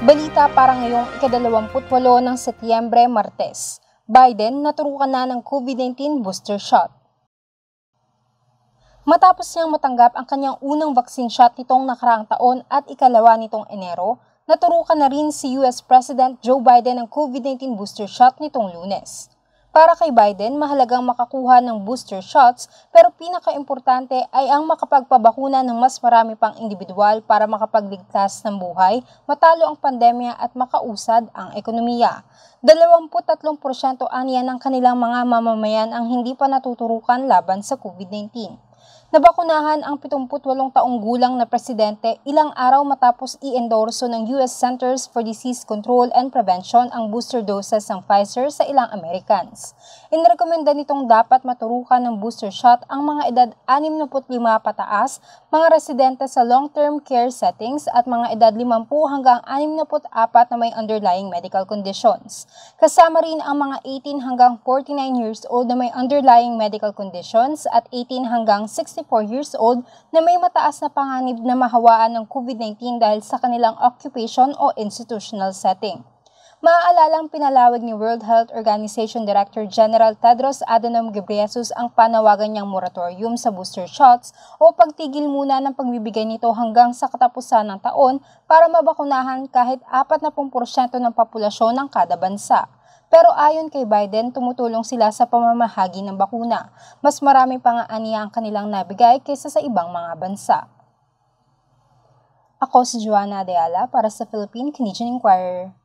Balita para ngayong ikadalawamputwalo ng Setyembre, Martes. Biden naturukan na ng COVID-19 booster shot. Matapos niyang matanggap ang kanyang unang vaccine shot nitong nakaraang taon at ikalawa nitong Enero, naturukan na rin si US President Joe Biden ng COVID-19 booster shot nitong lunes. Para kay Biden, mahalagang makakuha ng booster shots pero pinakaimportante ay ang makapagpabakuna ng mas marami pang individual para makapagligtas ng buhay, matalo ang pandemya at makausad ang ekonomiya. 23% aniya ng kanilang mga mamamayan ang hindi pa natuturukan laban sa COVID-19. Nabakunahan ang 78 taong gulang na presidente ilang araw matapos i-endorso ng U.S. Centers for Disease Control and Prevention ang booster doses ng Pfizer sa ilang Americans. Inirekomenda nitong dapat maturukan ng booster shot ang mga edad 65 pataas, mga residente sa long-term care settings at mga edad 50 hanggang 64 na may underlying medical conditions. Kasama rin ang mga 18 hanggang 49 years old na may underlying medical conditions at 18 hanggang 60 64 years old na may mataas na panganib na mahawaan ng COVID-19 dahil sa kanilang occupation o institutional setting. Maaalalang pinalawag ni World Health Organization Director General Tedros Adhanom Ghebreyesus ang panawagan niyang moratorium sa booster shots o pagtigil muna ng pagbibigay nito hanggang sa katapusan ng taon para mabakunahan kahit 40% ng populasyon ng kada bansa. Pero ayon kay Biden, tumutulong sila sa pamamahagi ng bakuna. Mas marami pa nga aniya ang kanilang nabigay kaysa sa ibang mga bansa. Ako si Joanna Adela para sa Philippine Canadian Inquirer.